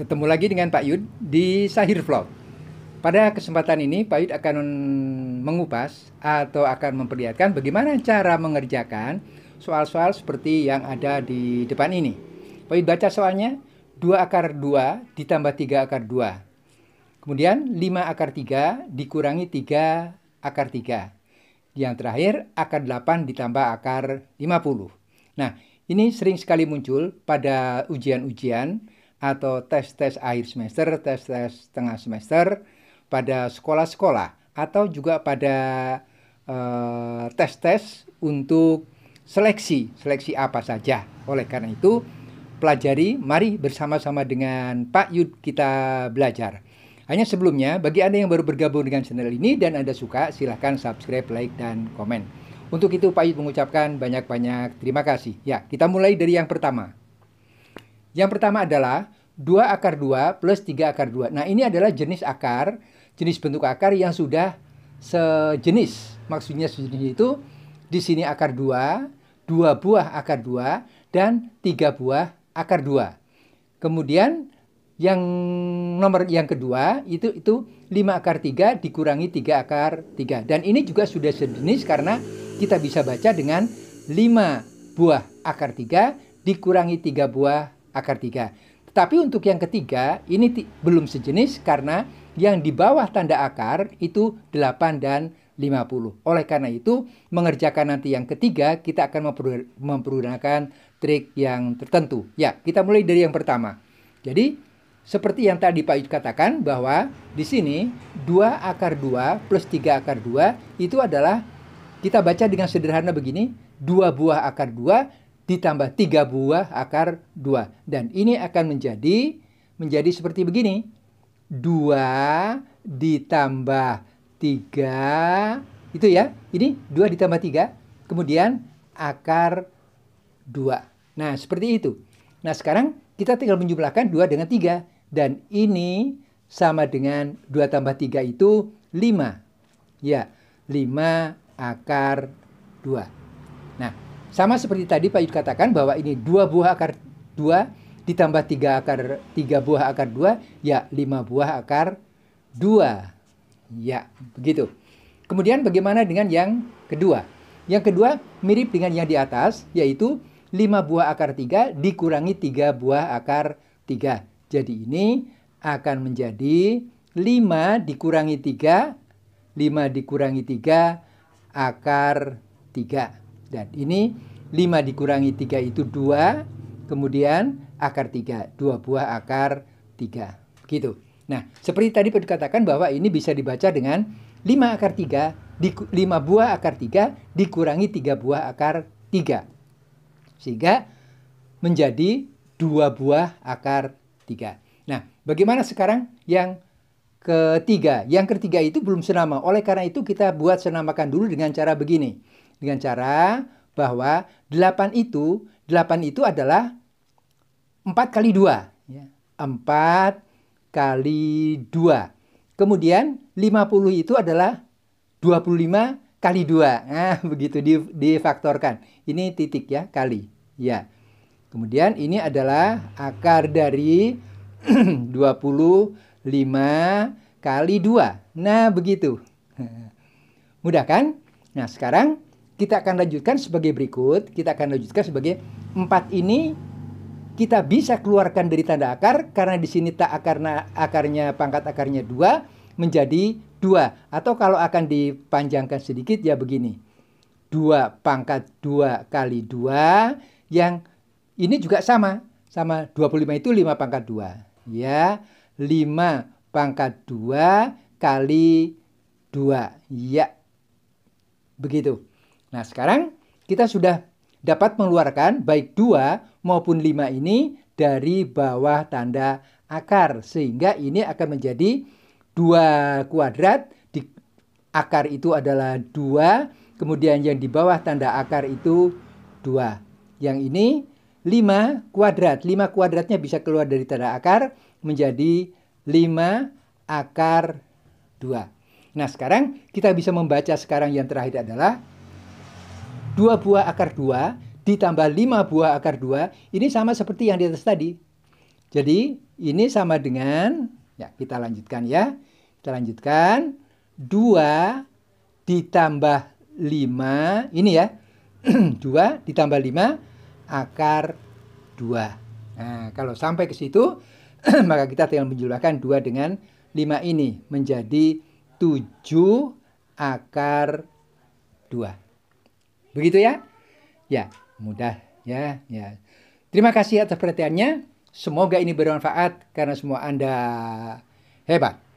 Ketemu lagi dengan Pak Yud di Sahir Vlog. Pada kesempatan ini Pak Yud akan mengupas atau akan memperlihatkan bagaimana cara mengerjakan soal-soal seperti yang ada di depan ini. Pak Yud baca soalnya 2 akar 2 ditambah 3 akar 2. Kemudian 5 akar 3 dikurangi 3 akar 3. Yang terakhir akar 8 ditambah akar 50. Nah, ini sering sekali muncul pada ujian-ujian atau tes-tes akhir semester, tes-tes tengah semester pada sekolah-sekolah atau juga pada eh, tes-tes uh, untuk seleksi, seleksi apa saja. Oleh karena itu, pelajari, mari bersama-sama dengan Pak Yud kita belajar. Hanya sebelumnya, bagi Anda yang baru bergabung dengan channel ini dan Anda suka, silahkan subscribe, like, dan komen. Untuk itu, Pak Yud mengucapkan banyak-banyak terima kasih. Ya, kita mulai dari yang pertama. Yang pertama adalah 2 akar 2 plus 3 akar 2. Nah, ini adalah jenis akar, jenis bentuk akar yang sudah sejenis. Maksudnya sejenis itu di sini akar 2, 2 buah akar 2, dan 3 buah akar 2. Kemudian yang nomor yang kedua itu itu 5 akar 3 dikurangi 3 akar 3. Dan ini juga sudah sejenis karena kita bisa baca dengan 5 buah akar 3 dikurangi 3 buah akar 3. Tetapi untuk yang ketiga, ini belum sejenis karena yang di bawah tanda akar itu 8 dan 50. Oleh karena itu, mengerjakan nanti yang ketiga, kita akan mempergunakan trik yang tertentu. Ya, kita mulai dari yang pertama. Jadi, seperti yang tadi Pak Yud katakan bahwa di sini 2 akar 2 plus 3 akar 2 itu adalah kita baca dengan sederhana begini, 2 buah akar 2 ditambah tiga buah akar dua dan ini akan menjadi menjadi seperti begini dua ditambah tiga itu ya ini dua ditambah tiga kemudian akar dua nah seperti itu nah sekarang kita tinggal menjumlahkan dua dengan tiga dan ini sama dengan dua tambah tiga itu lima ya lima akar dua nah sama seperti tadi Pak Yud katakan bahwa ini dua buah akar dua ditambah tiga akar tiga buah akar dua ya lima buah akar dua ya begitu. Kemudian bagaimana dengan yang kedua? Yang kedua mirip dengan yang di atas yaitu lima buah akar tiga dikurangi tiga buah akar tiga. Jadi ini akan menjadi lima dikurangi tiga lima dikurangi tiga akar tiga. Dan ini 5 dikurangi 3 itu 2, kemudian akar 3, 2 buah akar 3. Gitu. Nah, seperti tadi dikatakan bahwa ini bisa dibaca dengan 5 akar 3, 5 buah akar 3 dikurangi 3 buah akar 3. Sehingga menjadi 2 buah akar 3. Nah, bagaimana sekarang yang ketiga? Yang ketiga itu belum senama. Oleh karena itu kita buat senamakan dulu dengan cara begini. Dengan cara bahwa 8 itu 8 itu adalah 4 kali 2. Ya. 4 kali 2. Kemudian 50 itu adalah 25 kali 2. Nah, begitu difaktorkan. Ini titik ya, kali. Ya. Kemudian ini adalah akar dari 25 kali 2. Nah, begitu. Mudah kan? Nah, sekarang kita akan lanjutkan sebagai berikut. Kita akan lanjutkan sebagai empat ini kita bisa keluarkan dari tanda akar karena di sini tak akarnya pangkat akarnya dua menjadi dua atau kalau akan dipanjangkan sedikit ya begini dua pangkat dua kali dua yang ini juga sama sama 25 itu 5 pangkat 2 ya 5 pangkat 2 kali 2 ya begitu Nah, sekarang kita sudah dapat mengeluarkan baik 2 maupun 5 ini dari bawah tanda akar. Sehingga ini akan menjadi 2 kuadrat. Di akar itu adalah 2. Kemudian yang di bawah tanda akar itu 2. Yang ini 5 kuadrat. 5 kuadratnya bisa keluar dari tanda akar menjadi 5 akar 2. Nah sekarang kita bisa membaca sekarang yang terakhir adalah 2 buah akar 2 ditambah 5 buah akar 2 ini sama seperti yang di atas tadi. Jadi ini sama dengan ya kita lanjutkan ya. Kita lanjutkan 2 ditambah 5 ini ya. 2 ditambah 5 akar 2. Nah, kalau sampai ke situ maka kita tinggal menjumlahkan 2 dengan 5 ini menjadi 7 akar 2. Begitu ya? Ya, mudah ya, ya. Terima kasih atas perhatiannya. Semoga ini bermanfaat karena semua Anda hebat.